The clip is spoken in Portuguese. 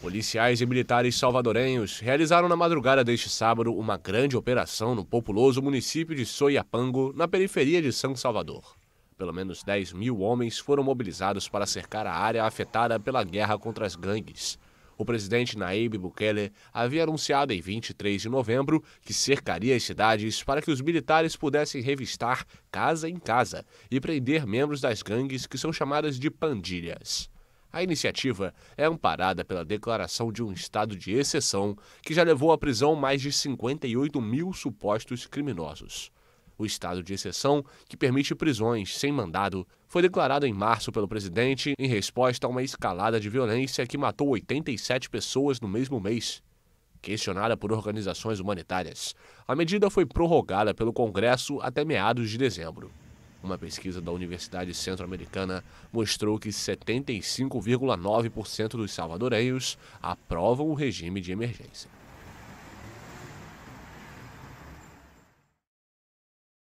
Policiais e militares salvadorenhos realizaram na madrugada deste sábado uma grande operação no populoso município de Soiapango, na periferia de São Salvador. Pelo menos 10 mil homens foram mobilizados para cercar a área afetada pela guerra contra as gangues. O presidente Naíbe Bukele havia anunciado em 23 de novembro que cercaria as cidades para que os militares pudessem revistar casa em casa e prender membros das gangues que são chamadas de pandilhas. A iniciativa é amparada pela declaração de um estado de exceção que já levou à prisão mais de 58 mil supostos criminosos. O estado de exceção, que permite prisões sem mandado, foi declarado em março pelo presidente em resposta a uma escalada de violência que matou 87 pessoas no mesmo mês. Questionada por organizações humanitárias, a medida foi prorrogada pelo Congresso até meados de dezembro. Uma pesquisa da Universidade Centro-Americana mostrou que 75,9% dos salvadoreios aprovam o regime de emergência.